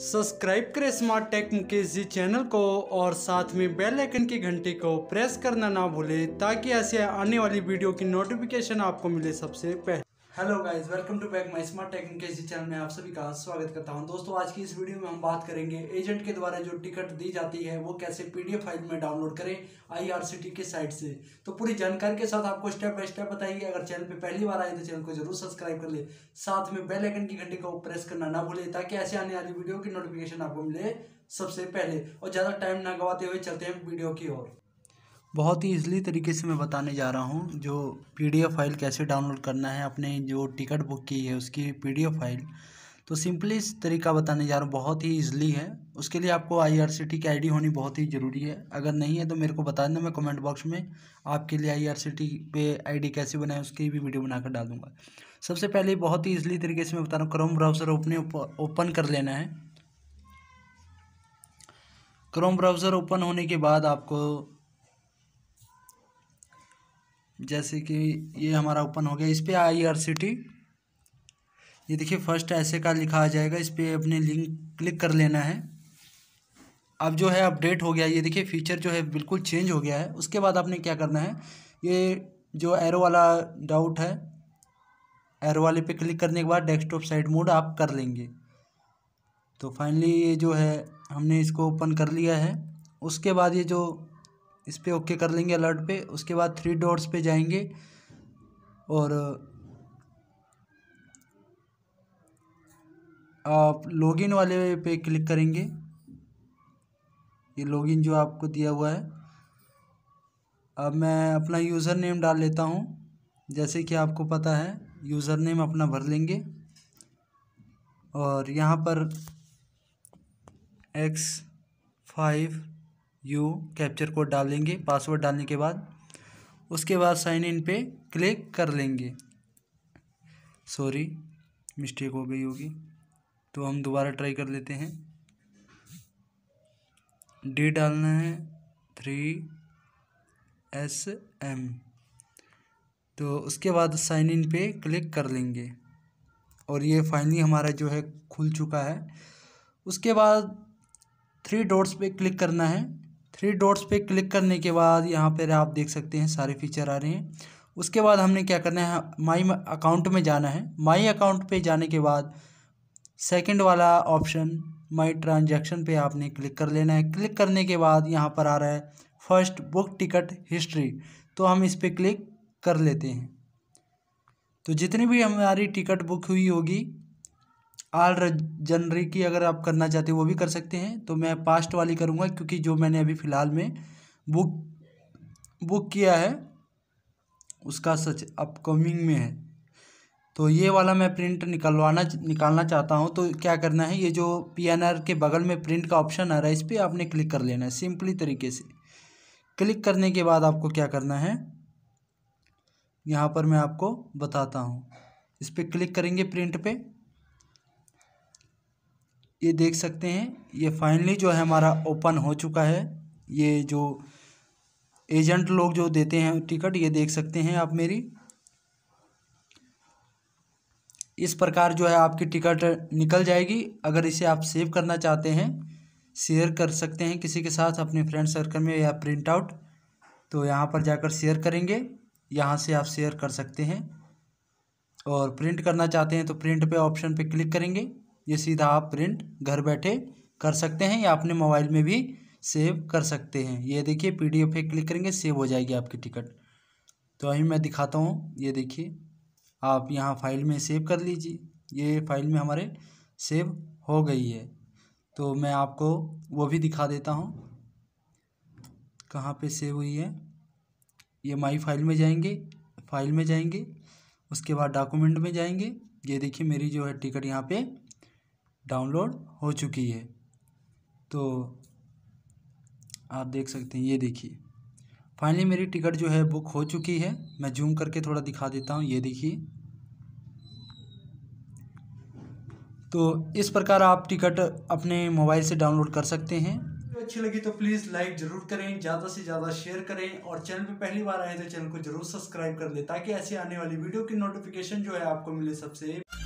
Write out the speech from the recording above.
subscribe करें smart tech Mukesh ji channel को और साथ में बेल आइकन की घंटी को प्रेस करना ना भूलें ताकि ऐसे आने वाली वीडियो की नोटिफिकेशन आपको मिले सबसे पहले hello guys welcome to back my smart tech KC channel में आप सभी का स्वागत करता हूं दोस्तों आज की इस वीडियो में हम बात करेंगे एजेंट के द्वारा जो टिकट दी जाती है वो कैसे पीडीएफ फाइल में डाउनलोड करें आईआरसीटी के साइट से तो पूरी जानकारी के साथ आपको स्टेप बाय स्टेप बताइए अगर चैनल पर पहली बार आए तो चैनल को जरूर सब्सक्राइब कर ले साथ में बेलाइकन की घंटे को प्रेस करना ना भूलें ताकि ऐसे आने वाली वीडियो की नोटिफिकेशन आपको मिले सबसे पहले और ज़्यादा टाइम ना गवाते हुए चलते हैं वीडियो की ओर बहुत ही इजीली तरीके से मैं बताने जा रहा हूँ जो पीडीएफ फाइल कैसे डाउनलोड करना है अपने जो टिकट बुक की है उसकी पीडीएफ फाइल तो सिंपली इस तरीका बताने जा रहा हूँ बहुत ही इजीली है उसके लिए आपको आईआरसीटी की आईडी होनी बहुत ही ज़रूरी है अगर नहीं है तो मेरे को बता देना मैं कमेंट बॉक्स में आपके लिए टी पे डी कैसे बनाए उसकी भी वीडियो बनाकर डालूंगा सबसे पहले बहुत ही ईजिली तरीके से मैं बता रहा हूँ क्रोम ब्राउज़र ओपन ओपन कर लेना है क्रोम ब्राउज़र ओपन होने के बाद आपको जैसे कि ये हमारा ओपन हो गया इस पर आई आर सी टी ये देखिए फर्स्ट ऐसे का लिखा आ जाएगा इस पर अपने लिंक क्लिक कर लेना है अब जो है अपडेट हो गया ये देखिए फीचर जो है बिल्कुल चेंज हो गया है उसके बाद आपने क्या करना है ये जो एरो वाला डाउट है एरो वाले पे क्लिक करने के बाद डेस्कटॉप साइड मोड आप कर लेंगे तो फाइनली ये जो है हमने इसको ओपन कर लिया है उसके बाद ये जो इस पर ओके कर लेंगे अलर्ट पे उसके बाद थ्री डॉट्स पे जाएंगे और आप लॉगिन वाले पे क्लिक करेंगे ये लॉगिन जो आपको दिया हुआ है अब मैं अपना यूज़र नेम डाल लेता हूँ जैसे कि आपको पता है यूज़र नेम अपना भर लेंगे और यहाँ पर X five U captcha code डाल देंगे पासवर्ड डालने के बाद उसके बाद साइन इन पे क्लिक कर लेंगे सॉरी मिस्टेक हो गई होगी तो हम दोबारा ट्राई कर लेते हैं डी डालना है थ्री एस एम तो उसके बाद साइन इन पे क्लिक कर लेंगे और ये फाइनली हमारा जो है खुल चुका है उसके बाद थ्री डॉट्स पे क्लिक करना है थ्री डॉट्स पे क्लिक करने के बाद यहाँ पर आप देख सकते हैं सारे फीचर आ रहे हैं उसके बाद हमने क्या करना है माई अकाउंट में जाना है माई अकाउंट पे जाने के बाद सेकंड वाला ऑप्शन माई ट्रांजैक्शन पे आपने क्लिक कर लेना है क्लिक करने के बाद यहाँ पर आ रहा है फर्स्ट बुक टिकट हिस्ट्री तो हम इस पर क्लिक कर लेते हैं तो जितनी भी हमारी टिकट बुक हुई होगी आल जनरी की अगर आप करना चाहते हो वो भी कर सकते हैं तो मैं पास्ट वाली करूँगा क्योंकि जो मैंने अभी फ़िलहाल में बुक बुक किया है उसका सच अपकमिंग में है तो ये वाला मैं प्रिंट निकलवाना निकालना चाहता हूँ तो क्या करना है ये जो पी के बगल में प्रिंट का ऑप्शन आ रहा है इस पर आपने क्लिक कर लेना है सिंपली तरीके से क्लिक करने के बाद आपको क्या करना है यहाँ पर मैं आपको बताता हूँ इस पर क्लिक करेंगे प्रिंट पे ये देख सकते हैं ये फाइनली जो है हमारा ओपन हो चुका है ये जो एजेंट लोग जो देते हैं टिकट ये देख सकते हैं आप मेरी इस प्रकार जो है आपकी टिकट निकल जाएगी अगर इसे आप सेव करना चाहते हैं शेयर कर सकते हैं किसी के साथ अपने फ्रेंड सर्कल में या प्रिंट आउट तो यहाँ पर जाकर शेयर करेंगे यहाँ से आप शेयर कर सकते हैं और प्रिंट करना चाहते हैं तो प्रिंट पे ऑप्शन पे क्लिक करेंगे ये सीधा आप प्रिंट घर बैठे कर सकते हैं या अपने मोबाइल में भी सेव कर सकते हैं ये देखिए पी डी एफ क्लिक करेंगे सेव हो जाएगी आपकी टिकट तो अभी मैं दिखाता हूँ ये देखिए आप यहाँ फाइल में सेव कर लीजिए ये फाइल में हमारे सेव हो गई है तो मैं आपको वो भी दिखा देता हूँ कहाँ पे सेव हुई है ये माई फाइल में जाएंगे फाइल में जाएंगे उसके बाद डॉक्यूमेंट में जाएंगे ये देखिए मेरी जो है टिकट यहाँ पे डाउनलोड हो चुकी है तो आप देख सकते हैं ये देखिए फाइनली मेरी टिकट जो है बुक हो चुकी है मैं जूम करके थोड़ा दिखा देता हूँ ये देखिए तो इस प्रकार आप टिकट अपने मोबाइल से डाउनलोड कर सकते हैं अच्छी लगी तो प्लीज़ लाइक जरूर करें ज़्यादा से ज़्यादा शेयर करें और चैनल पे पहली बार आए तो चैनल को जरूर सब्सक्राइब कर दें ताकि ऐसी आने वाली वीडियो की नोटिफिकेशन जो है आपको मिले सबसे